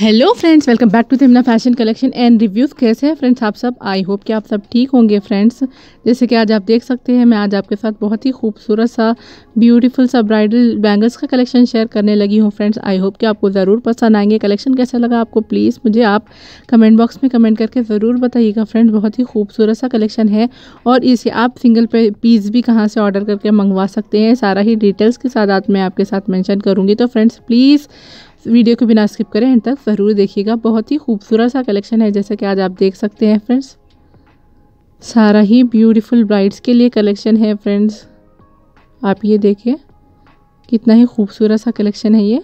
hello friends welcome back to Timna fashion collection and reviews कैसे हैं friends आप सब आई होप कि आप सब ठीक होंगे फ्रेंड्स जैसे कि आज आप देख सकते हैं मैं आज आपके साथ बहुत ही खूबसूरत सा ब्यूटीफुल सा ब्राइडल बैंगल्स का कलेक्शन शेयर करने लगी हूं फ्रेंड्स आई होप कि आपको ज़रूर पसंद आएंगे कलेक्शन कैसा लगा आपको प्लीज़ मुझे आप कमेंट बॉक्स में कमेंट करके ज़रूर बताइएगा फ्रेंड्स बहुत ही खूबसूरत सा कलेक्शन है और इसे आप सिंगल पीस भी कहाँ से ऑर्डर करके मंगवा सकते हैं सारा ही डिटेल्स के साथ मैं आपके साथ मैंशन करूँगी तो फ्रेंड्स प्लीज़ वीडियो को बिना स्किप करें एंड तक ज़रूर देखिएगा बहुत ही खूबसूरत सा कलेक्शन है जैसा कि आज आप देख सकते हैं फ्रेंड्स सारा ही ब्यूटीफुल ब्राइड्स के लिए कलेक्शन है फ्रेंड्स आप ये देखिए कितना ही खूबसूरत सा कलेक्शन है ये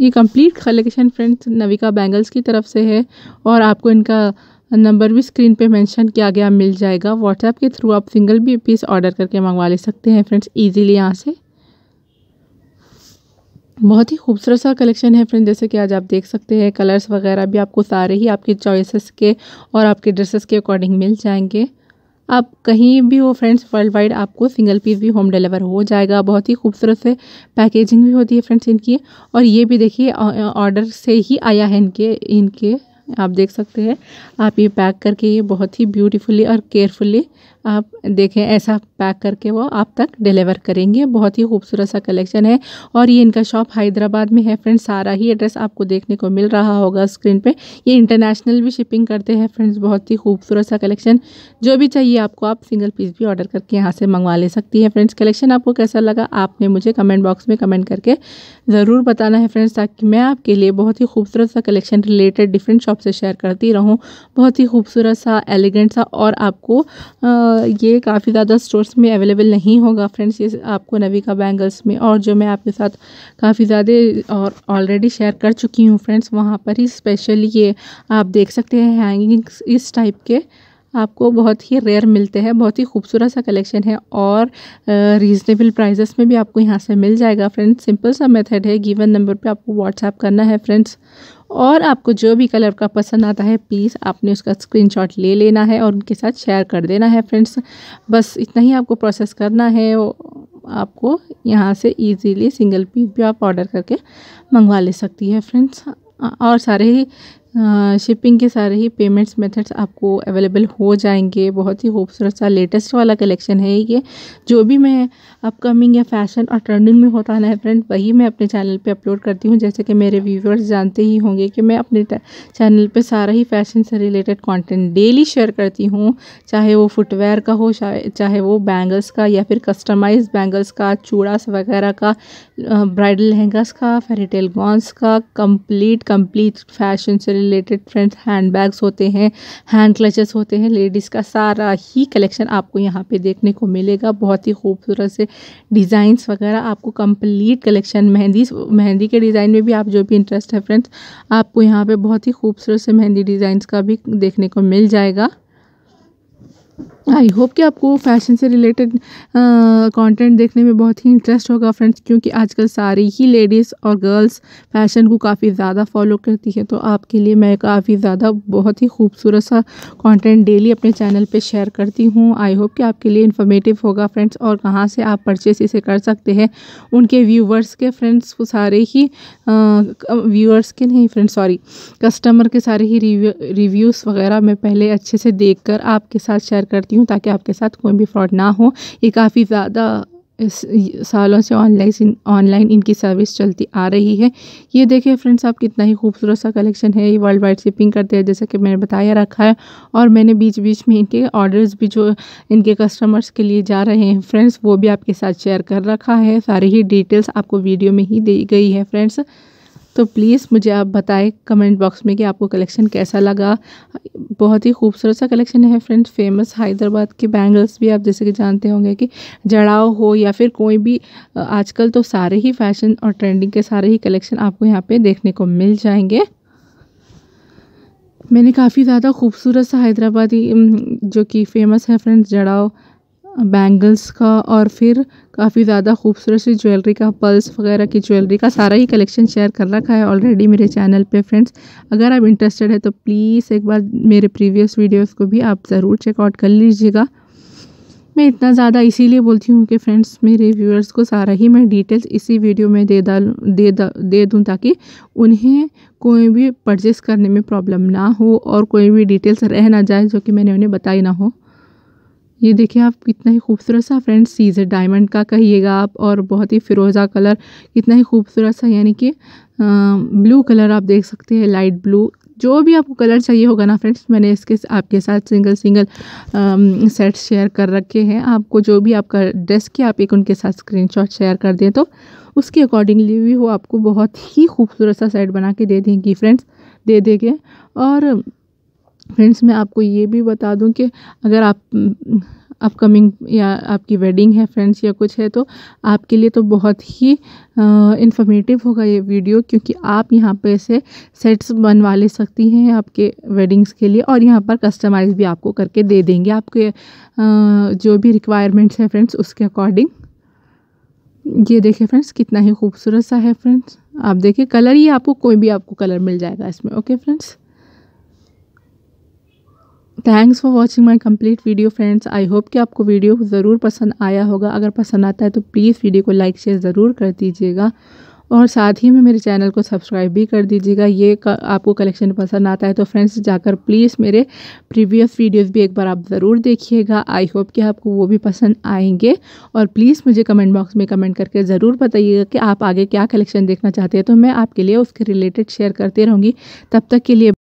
ये complete collection friends Navika bangles की तरफ से है और आपको इनका नंबर भी स्क्रीन पे मेंशन किया गया मिल जाएगा व्हाट्सएप के थ्रू आप सिंगल भी पीस ऑर्डर करके मंगवा ले सकते हैं फ्रेंड्स इजीली यहाँ से बहुत ही खूबसूरत सा कलेक्शन है फ्रेंड जैसे कि आज आप देख सकते हैं कलर्स वगैरह भी आपको सारे ही आपके चॉइसेस के और आपके ड्रेसेस के अकॉर्डिंग मिल जाएंगे आप कहीं भी हो फ्रेंड्स वर्ल्ड वाइड आपको सिंगल पीस भी होम डिलीवर हो जाएगा बहुत ही खूबसूरत से पैकेजिंग भी होती है फ्रेंड्स इनकी और ये भी देखिए ऑर्डर से ही आया है इनके इनके आप देख सकते हैं आप ये पैक करके ये बहुत ही ब्यूटीफुली और केयरफुली आप देखें ऐसा पैक करके वो आप तक डिलीवर करेंगे बहुत ही खूबसूरत सा कलेक्शन है और ये इनका शॉप हैदराबाद में है फ्रेंड्स सारा ही एड्रेस आपको देखने को मिल रहा होगा स्क्रीन पे ये इंटरनेशनल भी शिपिंग करते हैं फ्रेंड्स बहुत ही खूबसूरत सा कलेक्शन जो भी चाहिए आपको आप सिंगल पीस भी ऑर्डर करके यहाँ से मंगवा ले सकती है फ्रेंड्स कलेक्शन आपको कैसा लगा आपने मुझे कमेंट बॉक्स में कमेंट करके ज़रूर बताना है फ्रेंड्स ताकि मैं आपके लिए बहुत ही खूबसूरत सा कलेक्शन रिलेटेड डिफरेंट शॉप से शेयर करती रहूँ बहुत ही खूबसूरत सा एलिगेंट सा और आपको आ, ये काफ़ी ज़्यादा स्टोर्स में अवेलेबल नहीं होगा फ्रेंड्स ये आपको नविका बैंगल्स में और जो मैं आपके साथ काफ़ी ज़्यादा और ऑलरेडी शेयर कर चुकी हूँ फ्रेंड्स वहाँ पर ही स्पेशली ये आप देख सकते हैं हैंगिंग्स इस टाइप के आपको बहुत ही रेयर मिलते हैं बहुत ही खूबसूरत सा कलेक्शन है और रीज़नेबल प्राइजेस में भी आपको यहाँ से मिल जाएगा फ्रेंड्स सिंपल सा मेथड है गिवन नंबर पे आपको व्हाट्सएप करना है फ्रेंड्स और आपको जो भी कलर का पसंद आता है प्लीज़ आपने उसका स्क्रीनशॉट ले लेना है और उनके साथ शेयर कर देना है फ्रेंड्स बस इतना ही आपको प्रोसेस करना है आपको यहाँ से इजीली सिंगल पीस भी आप ऑर्डर करके मंगवा ले सकती है फ्रेंड्स और सारे ही शिपिंग के सारे ही पेमेंट्स मेथड्स आपको अवेलेबल हो जाएंगे बहुत ही खूबसूरत सा लेटेस्ट वाला कलेक्शन है ये जो भी मैं अपकमिंग या फैशन और ट्रेंडिंग में होता है फ्रेंड वही मैं अपने चैनल पे अपलोड करती हूँ जैसे कि मेरे व्यूवर्स जानते ही होंगे कि मैं अपने चैनल पे सारा ही फैशन से रिलेटेड कॉन्टेंट डेली शेयर करती हूँ चाहे वो फुटवेयर का हो चाहे वो बैंगल्स का या फिर कस्टमाइज बैंगल्स का चूड़ास वगैरह का ब्राइडल लहंगास का फेरीटेल गॉन्स का कम्प्लीट कम्प्लीट फैशन से रिलेटेड फ्रेंड्स हैंड बैग्स होते हैं हैंड क्लचेस होते हैं लेडीज़ का सारा ही कलेक्शन आपको यहाँ पे देखने को मिलेगा बहुत ही खूबसूरत से डिज़ाइंस वगैरह आपको कंप्लीट कलेक्शन मेहंदी मेहंदी के डिज़ाइन में भी आप जो भी इंटरेस्ट है फ्रेंड्स आपको यहाँ पर बहुत ही खूबसूरत से मेहंदी डिज़ाइंस का भी देखने को मिल जाएगा आई होप कि आपको फैशन से रिलेटेड कंटेंट देखने में बहुत ही इंटरेस्ट होगा फ्रेंड्स क्योंकि आजकल सारी ही लेडीज़ और गर्ल्स फैशन को काफ़ी ज़्यादा फॉलो करती है तो आपके लिए मैं काफ़ी ज़्यादा बहुत ही खूबसूरत सा कंटेंट डेली अपने चैनल पे शेयर करती हूँ आई होप कि आपके लिए इन्फॉर्मेटिव होगा फ्रेंड्स और कहाँ से आप परचेस इसे कर सकते हैं उनके व्यूवर्स के फ्रेंड्स को सारे ही व्यूअर्स के नहीं फ्रेंड्स सॉरी कस्टमर के सारे ही रिव्यूज़ वगैरह मैं पहले अच्छे से देख आपके साथ शेयर करती हूँ हूँ ताकि आपके साथ कोई भी फ्रॉड ना हो ये काफ़ी ज़्यादा सालों से ऑनलाइन ऑनलाइन इनकी सर्विस चलती आ रही है ये देखिए फ्रेंड्स आप कितना ही खूबसूरत सा कलेक्शन है ये वर्ल्ड वाइड शिपिंग करते हैं जैसा कि मैंने बताया रखा है और मैंने बीच बीच में इनके ऑर्डर्स भी जो इनके कस्टमर्स के लिए जा रहे हैं फ्रेंड्स वो भी आपके साथ शेयर कर रखा है सारी ही डिटेल्स आपको वीडियो में ही दी गई है फ्रेंड्स तो प्लीज़ मुझे आप बताएं कमेंट बॉक्स में कि आपको कलेक्शन कैसा लगा बहुत ही खूबसूरत सा कलेक्शन है फ्रेंड्स फेमस हैदराबाद के बैंगल्स भी आप जैसे कि जानते होंगे कि जड़ाव हो या फिर कोई भी आजकल तो सारे ही फैशन और ट्रेंडिंग के सारे ही कलेक्शन आपको यहाँ पे देखने को मिल जाएंगे मैंने काफ़ी ज़्यादा खूबसूरत सा हैदराबादी जो कि फ़ेमस है फ्रेंड्स जड़ाव बैंगल्स का और फिर काफ़ी ज़्यादा खूबसूरत सी ज्वेलरी का पल्स वगैरह की ज्वेलरी का सारा ही कलेक्शन शेयर कर रखा है ऑलरेडी मेरे चैनल पे फ्रेंड्स अगर आप इंटरेस्टेड है तो प्लीज़ एक बार मेरे प्रीवियस वीडियोस को भी आप ज़रूर चेकआउट कर लीजिएगा मैं इतना ज़्यादा इसीलिए बोलती हूँ कि फ्रेंड्स मेरे व्यूअर्स को सारा ही मैं डिटेल्स इसी वीडियो में दे दे दूँ ताकि उन्हें कोई भी परचेस करने में प्रॉब्लम ना हो और कोई भी डिटेल्स रह ना जाए जो कि मैंने उन्हें बताई ना हो ये देखिए आप कितना ही खूबसूरत सा फ्रेंड्स चीज़ है डायमंड का कहिएगा आप और बहुत ही फिरोज़ा कलर कितना ही खूबसूरत सा यानी कि ब्लू कलर आप देख सकते हैं लाइट ब्लू जो भी आपको कलर चाहिए होगा ना फ्रेंड्स मैंने इसके आपके साथ सिंगल सिंगल सेट शेयर कर रखे हैं आपको जो भी आपका ड्रेस की आप एक उनके साथ स्क्रीन शेयर कर दें तो उसके अकॉर्डिंगली भी वो आपको बहुत ही खूबसूरत सा सेट बना के दे देंगी फ्रेंड्स दे देंगे और फ्रेंड्स मैं आपको ये भी बता दूं कि अगर आप अपकमिंग या आपकी वेडिंग है फ्रेंड्स या कुछ है तो आपके लिए तो बहुत ही इन्फॉर्मेटिव होगा ये वीडियो क्योंकि आप यहाँ पे से सेट्स बनवा ले सकती हैं आपके वेडिंग्स के लिए और यहाँ पर कस्टमाइज़ भी आपको करके दे देंगे आपके आ, जो भी रिक्वायरमेंट्स हैं फ्रेंड्स उसके अकॉर्डिंग ये देखें फ्रेंड्स कितना ही खूबसूरत सा है फ्रेंड्स आप देखिए कलर ही आपको कोई भी आपको कलर मिल जाएगा इसमें okay friends thanks for watching my complete video friends I hope कि आपको वीडियो ज़रूर पसंद आया होगा अगर पसंद आता है तो प्लीज़ वीडियो को लाइक शेयर ज़रूर कर दीजिएगा और साथ ही में मेरे चैनल को सब्सक्राइब भी कर दीजिएगा ये आपको कलेक्शन पसंद आता है तो फ्रेंड्स जाकर प्लीज़ मेरे प्रीवियस वीडियोस भी एक बार आप ज़रूर देखिएगा आई होप कि आपको वो भी पसंद आएंगे और प्लीज़ मुझे कमेंट बॉक्स में कमेंट करके ज़रूर बताइएगा कि आप आगे क्या कलेक्शन देखना चाहते हैं तो मैं आपके लिए उसके रिलेटेड शेयर करते रहूँगी तब तक के लिए